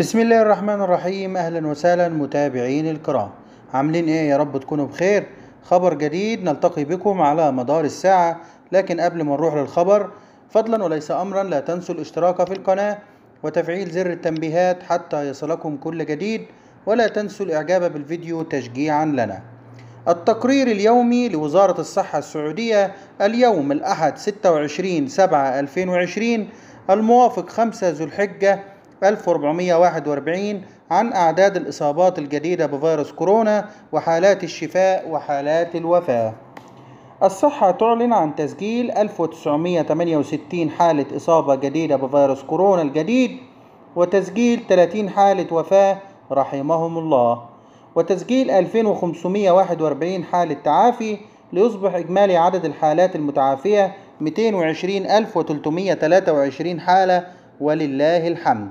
بسم الله الرحمن الرحيم اهلا وسهلا متابعين الكرام عاملين ايه يا رب تكونوا بخير خبر جديد نلتقي بكم على مدار الساعة لكن قبل ما نروح للخبر فضلا وليس امرا لا تنسوا الاشتراك في القناة وتفعيل زر التنبيهات حتى يصلكم كل جديد ولا تنسوا الاعجاب بالفيديو تشجيعا لنا التقرير اليومي لوزارة الصحة السعودية اليوم الأحد 26 7 2020 الموافق 5 ذو الحجة 1441 عن أعداد الإصابات الجديدة بفيروس كورونا وحالات الشفاء وحالات الوفاة الصحة تعلن عن تسجيل 1968 حالة إصابة جديدة بفيروس كورونا الجديد وتسجيل 30 حالة وفاة رحمهم الله وتسجيل 2541 حالة تعافي ليصبح إجمالي عدد الحالات المتعافية 220323 حالة ولله الحمد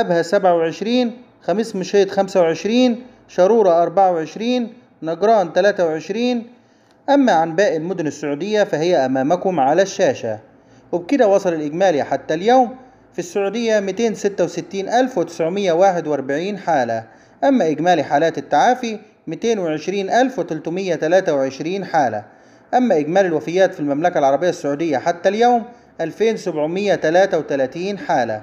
أبها سبعة وعشرين خميس مشيط خمسة وعشرين شرورة أربعة وعشرين نجران ثلاثة وعشرين أما عن باقي المدن السعودية فهي أمامكم على الشاشة وبكده وصل الإجمالي حتى اليوم في السعودية 266941 حالة أما إجمالي حالات التعافي 220323 حالة أما إجمالي الوفيات في المملكة العربية السعودية حتى اليوم 2733 حالة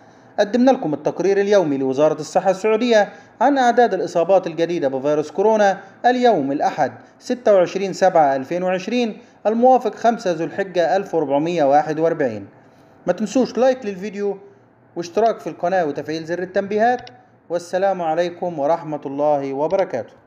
قدمنا لكم التقرير اليومي لوزارة الصحة السعودية عن أعداد الإصابات الجديدة بفيروس كورونا اليوم الأحد 26 7 2020 الموافق 5 ذو الحجة 1441 ما تنسوش لايك للفيديو واشتراك في القناة وتفعيل زر التنبيهات والسلام عليكم ورحمة الله وبركاته